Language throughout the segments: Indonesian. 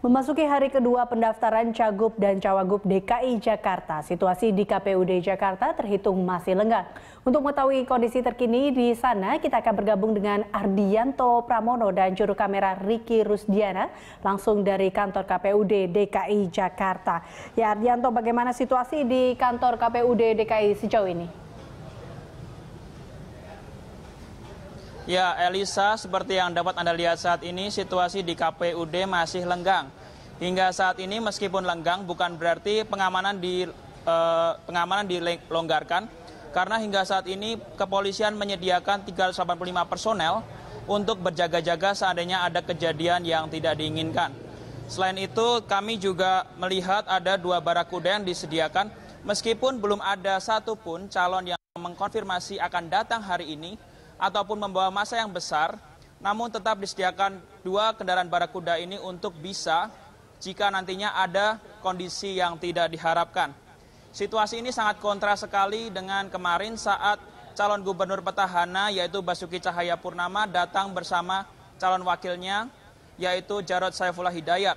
Memasuki hari kedua pendaftaran Cagup dan Cawagup DKI Jakarta, situasi di KPUD Jakarta terhitung masih lenggang. Untuk mengetahui kondisi terkini di sana, kita akan bergabung dengan Ardianto Pramono dan juru kamera Riki Rusdiana langsung dari kantor KPUD DKI Jakarta. Ya Ardianto, bagaimana situasi di kantor KPUD DKI sejauh ini? Ya, Elisa, seperti yang dapat Anda lihat saat ini, situasi di KPUD masih lenggang. Hingga saat ini, meskipun lenggang, bukan berarti pengamanan di eh, pengamanan dilonggarkan, karena hingga saat ini kepolisian menyediakan 385 personel untuk berjaga-jaga seandainya ada kejadian yang tidak diinginkan. Selain itu, kami juga melihat ada dua barakuda yang disediakan, meskipun belum ada satupun calon yang mengkonfirmasi akan datang hari ini, ataupun membawa masa yang besar, namun tetap disediakan dua kendaraan barakuda ini untuk bisa jika nantinya ada kondisi yang tidak diharapkan. Situasi ini sangat kontras sekali dengan kemarin saat calon gubernur petahana yaitu Basuki Cahaya Purnama datang bersama calon wakilnya yaitu Jarod Saifullah Hidayat.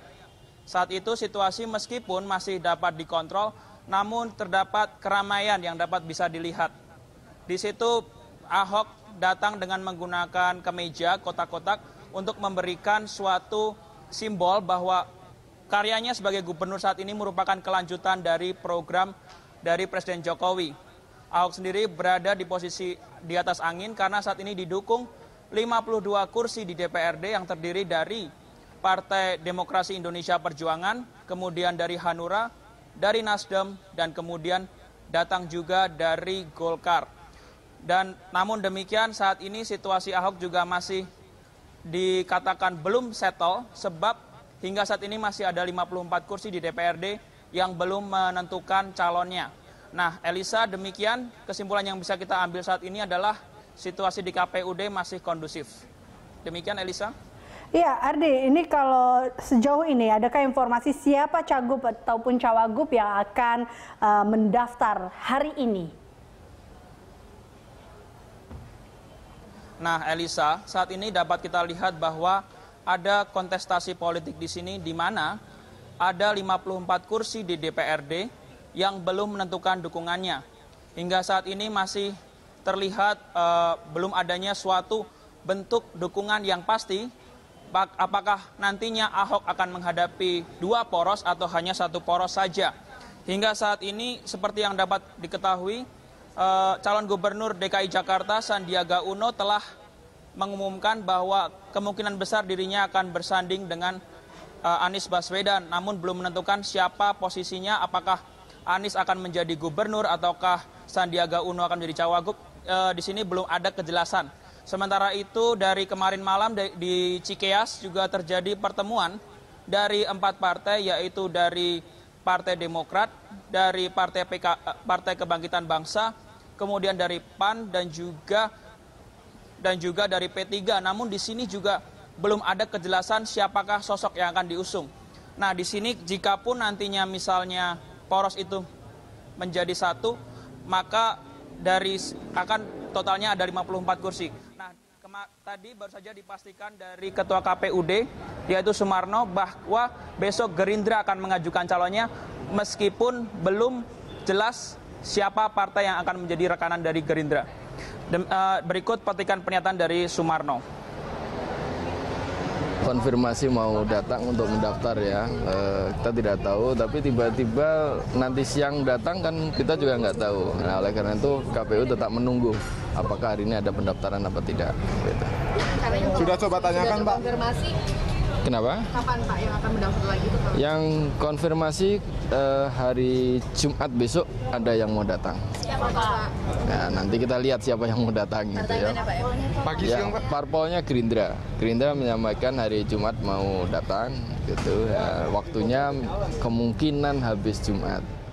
Saat itu situasi meskipun masih dapat dikontrol namun terdapat keramaian yang dapat bisa dilihat. Di situ Ahok datang dengan menggunakan kemeja kotak-kotak untuk memberikan suatu simbol bahwa karyanya sebagai gubernur saat ini merupakan kelanjutan dari program dari Presiden Jokowi. Ahok sendiri berada di posisi di atas angin karena saat ini didukung 52 kursi di DPRD yang terdiri dari Partai Demokrasi Indonesia Perjuangan, kemudian dari Hanura, dari Nasdem, dan kemudian datang juga dari Golkar. Dan namun demikian saat ini situasi Ahok juga masih dikatakan belum settle sebab hingga saat ini masih ada 54 kursi di DPRD yang belum menentukan calonnya. Nah, Elisa, demikian kesimpulan yang bisa kita ambil saat ini adalah situasi di KPUD masih kondusif. Demikian, Elisa. Iya, Ardi, ini kalau sejauh ini adakah informasi siapa cagup ataupun cawagup yang akan uh, mendaftar hari ini? Nah, Elisa, saat ini dapat kita lihat bahwa ada kontestasi politik di sini di mana ada 54 kursi di DPRD yang belum menentukan dukungannya. Hingga saat ini masih terlihat eh, belum adanya suatu bentuk dukungan yang pasti apakah nantinya Ahok akan menghadapi dua poros atau hanya satu poros saja. Hingga saat ini seperti yang dapat diketahui uh, calon gubernur DKI Jakarta Sandiaga Uno telah mengumumkan bahwa kemungkinan besar dirinya akan bersanding dengan uh, Anies Baswedan, namun belum menentukan siapa posisinya, apakah Anies akan menjadi gubernur ataukah Sandiaga Uno akan menjadi cawagup. Uh, eh, di sini belum ada kejelasan. Sementara itu dari kemarin malam di Cikeas juga terjadi pertemuan dari empat partai yaitu dari Partai Demokrat, dari Partai PK, Partai Kebangkitan Bangsa, kemudian dari PAN dan juga dan juga dari P3. Namun di sini juga belum ada kejelasan siapakah sosok yang akan diusung. Nah, di sini jika pun nantinya misalnya poros itu menjadi satu, maka dari akan totalnya ada 54 kursi pertama tadi baru saja dipastikan dari Ketua KPUD yaitu Sumarno bahwa besok Gerindra akan mengajukan calonnya meskipun belum jelas siapa partai yang akan menjadi rekanan dari Gerindra. Eh, berikut petikan pernyataan dari Sumarno konfirmasi mau datang untuk mendaftar ya. E, kita tidak tahu, tapi tiba-tiba nanti siang datang kan kita juga nggak tahu. Nah, oleh karena itu KPU tetap menunggu apakah hari ini ada pendaftaran apa tidak. Gitu. Sudah coba tanyakan Pak. Konfirmasi Kenapa? Kapan Pak yang akan mendaftar lagi itu? Pak? Yang konfirmasi eh, hari Jumat besok ada yang mau datang. Siapa Pak? Nah, nanti kita lihat siapa yang mau datang gitu ya. ya? Pagi siang Pak. Ya, parpolnya Gerindra. Gerindra menyampaikan hari Jumat mau datang gitu. Ya, waktunya kemungkinan habis Jumat.